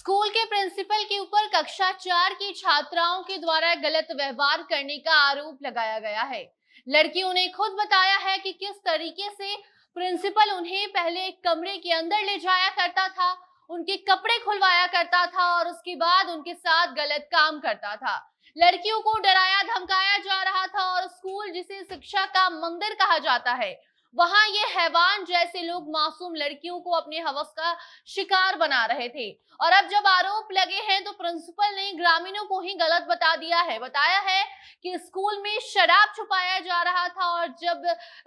school के principal के ऊपर कक्षा चार की छात्राओं के द्वारा गलत व्यवहार करने का आरोप लगाया गया है लड़कियों ने खुद बताया है कि किस तरीके से प्रिंसिपल उन्हें पहले एक कमरे के अंदर ले जाया करता था उनके कपड़े खुलवाया करता था और उसके बाद उनके साथ गलत काम करता था लड़कियों को डराया धमकाया जा रहा था और स्कूल जिसे शिक्षा का मंदिर कहा जाता है वहां ये हैवान जैसे लोग मासूम लड़कियों को अपने हवस का शिकार बना रहे थे और अब जब आरोप लगे हैं तो प्रिंसिपल ने ग्रामीणों को ही गलत बता दिया है बताया है कि स्कूल में शराब छुपाया जा रहा था और जब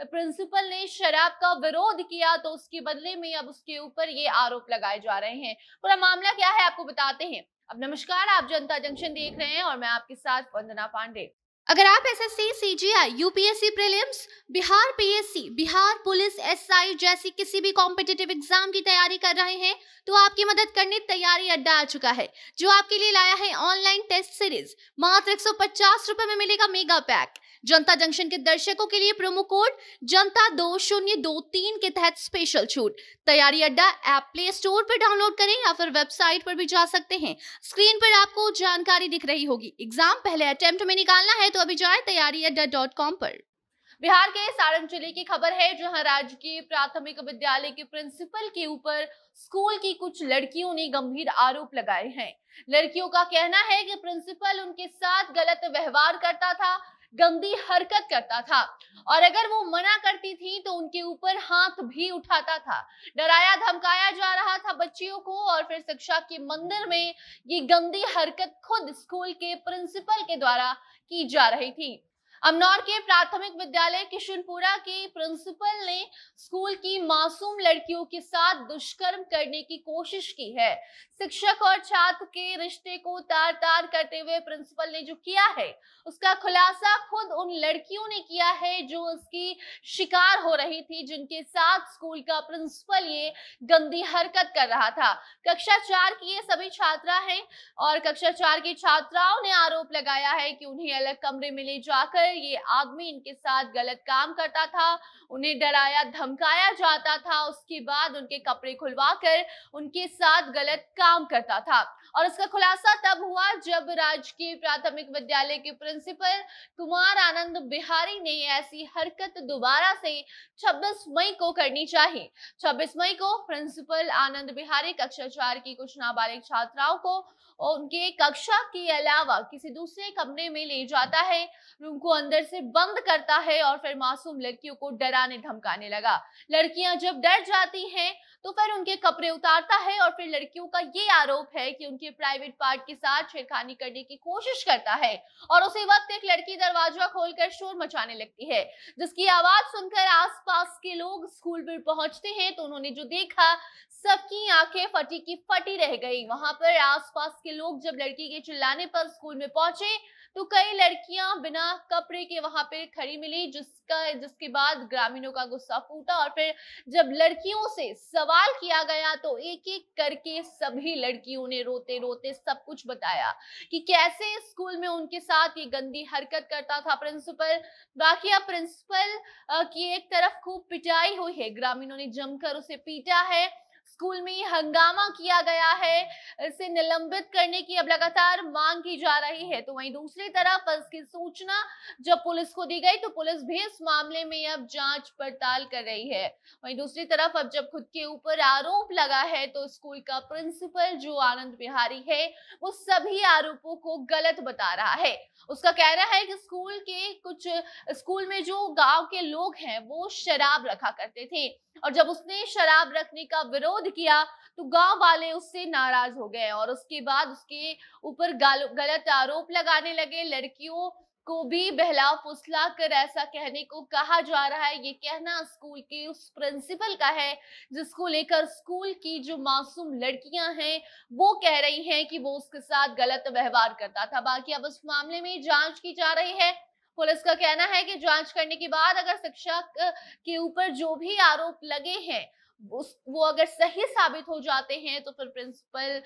प्रिंसिपल ने शराब का विरोध किया तो उसके बदले में अब उसके ऊपर ये आरोप लगाए जा रहे हैं पूरा मामला क्या है आपको बताते हैं अब नमस्कार आप जनता जंक्शन देख रहे हैं और मैं आपके साथ वंदना पांडे अगर आप S SSC, CGI, UPSC prelims, Bihar PSC, Bihar police SI जैसी किसी भी कॉम्पिटेटिव एग्जाम की तैयारी कर रहे हैं तो आपकी मदद करने तैयारी अड्डा आ चुका है जो आपके लिए लाया है ऑनलाइन टेस्ट सीरीज मात्र एक सौ में मिलेगा मेगा पैक जनता जंक्शन के दर्शकों के लिए प्रोमो कोड जनता दो शून्य दो तीन के तहत स्पेशल छूट Taiyari Adda app play store पर डाउनलोड करें या फिर वेबसाइट पर भी जा सकते हैं स्क्रीन पर आपको जानकारी दिख रही होगी एग्जाम पहले अटेम्प्ट में निकालना है तो अभी जाए तैयारी अड्डा डॉट कॉम पर बिहार के सारण जिले की खबर है जहां राजकीय प्राथमिक विद्यालय के प्रिंसिपल के ऊपर स्कूल की कुछ लड़कियों ने गंभीर आरोप लगाए हैं लड़कियों का कहना है कि प्रिंसिपल उनके साथ गलत व्यवहार करता था गंदी हरकत करता था और अगर वो मना करती थी तो उनके ऊपर हाथ भी उठाता था डराया धमकाया जा रहा था बच्चियों को और फिर शिक्षा के मंदिर में ये गंदी हरकत खुद स्कूल के प्रिंसिपल के द्वारा की जा रही थी अमनौर के प्राथमिक विद्यालय किशनपुरा के प्रिंसिपल ने स्कूल की मासूम लड़कियों के साथ दुष्कर्म करने की कोशिश की है शिक्षक और छात्र के रिश्ते को तार तार करते हुए प्रिंसिपल ने जो किया है उसका खुलासा खुद उन लड़कियों ने किया है जो उसकी शिकार हो रही थी जिनके साथ स्कूल का प्रिंसिपल ये गंदी हरकत कर रहा था कक्षा चार की ये सभी छात्रा है और कक्षा चार की छात्राओं ने आरोप लगाया है कि उन्हें अलग कमरे में ले जाकर ये आदमी इनके साथ गलत काम करता था उन्हें डराया धमकाया जाता था उसके बाद उनके कपड़े खुलवा कर उनके साथ गलत काम करता था और इसका खुलासा तब हुआ जब राजकीय प्राथमिक विद्यालय के प्रिंसिपल कुमार आनंद बिहारी ने ऐसी हरकत दोबारा से 26 मई को करनी चाहिए 26 मई को प्रिंसिपल आनंद बिहारी कक्षा चार की कुछ नाबालिग छात्राओं को उनके कक्षा के अलावा किसी दूसरे कमरे में ले जाता है रूम को अंदर से बंद करता है और फिर मासूम लड़कियों को डराने धमकाने लगा लड़कियां जब डर जाती हैं तो फिर उनके कपड़े उतारता है और फिर लड़कियों का ये आरोप है कि उनके उनके प्राइवेट पार्ट के साथ छेड़खानी करने की कोशिश करता है और उसी वक्त एक लड़की दरवाजा खोलकर शोर मचाने लगती है जिसकी आवाज सुनकर आसपास के लोग स्कूल पर पहुंचते हैं तो उन्होंने जो देखा सबकी आंखें फटी की फटी रह गई वहां पर आसपास के लोग जब लड़की के चिल्लाने पर स्कूल में पहुंचे तो कई लड़कियां बिना कपड़े के वहां पर खड़ी मिली जिसका जिसके बाद ग्रामीणों का गुस्सा फूटा और फिर जब लड़कियों से सवाल किया गया तो एक एक करके सभी लड़कियों ने रोते रोते रोते सब कुछ बताया कि कैसे स्कूल में उनके साथ ये गंदी हरकत करता था प्रिंसिपल बाकी प्रिंसिपल की एक तरफ खूब पिटाई हुई है ग्रामीणों ने जमकर उसे पीटा है स्कूल में हंगामा किया गया है इसे निलंबित करने की अब लगातार मांग की जा रही है तो वहीं दूसरी तरफ इसकी सूचना जब पुलिस को दी गई तो पुलिस भी इस मामले में अब जांच पड़ताल कर रही है वहीं दूसरी तरफ अब जब खुद के ऊपर आरोप लगा है तो स्कूल का प्रिंसिपल जो आनंद बिहारी है वो सभी आरोपों को गलत बता रहा है उसका कहना है कि स्कूल के कुछ स्कूल में जो गाँव के लोग हैं वो शराब रखा करते थे और जब उसने शराब रखने का विरोध विरोध किया तो गांव वाले उससे नाराज हो गए और उसके बाद उसके ऊपर गलत आरोप लगाने लगे लड़कियों को भी बहला फुसला कर ऐसा कहने को कहा जा रहा है ये कहना स्कूल के उस प्रिंसिपल का है जिसको लेकर स्कूल की जो मासूम लड़कियां हैं वो कह रही हैं कि वो उसके साथ गलत व्यवहार करता था बाकी अब उस मामले में जांच की जा रही है पुलिस का कहना है कि जांच करने के बाद अगर शिक्षक के ऊपर जो भी आरोप लगे हैं उस वो अगर सही साबित हो जाते हैं तो फिर प्रिंसिपल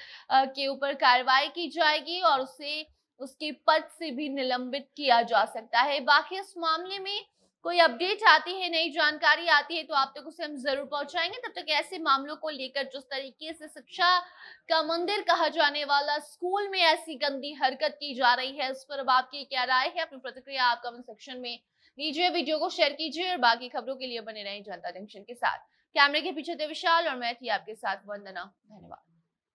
के ऊपर कार्रवाई की जाएगी और उसे उसके पद से भी निलंबित किया जा सकता है बाकी इस मामले में कोई अपडेट आती है नई जानकारी आती है तो आप तक तो उसे हम जरूर पहुंचाएंगे तब तक तो ऐसे मामलों को लेकर जिस तरीके से शिक्षा का मंदिर कहा जाने वाला स्कूल में ऐसी गंदी हरकत की जा रही है उस पर अब आपकी क्या राय है अपनी प्रतिक्रिया आप कमेंट सेक्शन में लीजिए वीडियो को शेयर कीजिए और बाकी खबरों के लिए बने रहें जनता जंक्शन के साथ कैमरे के पीछे थे विशाल और मैं थी आपके साथ वंदना धन्यवाद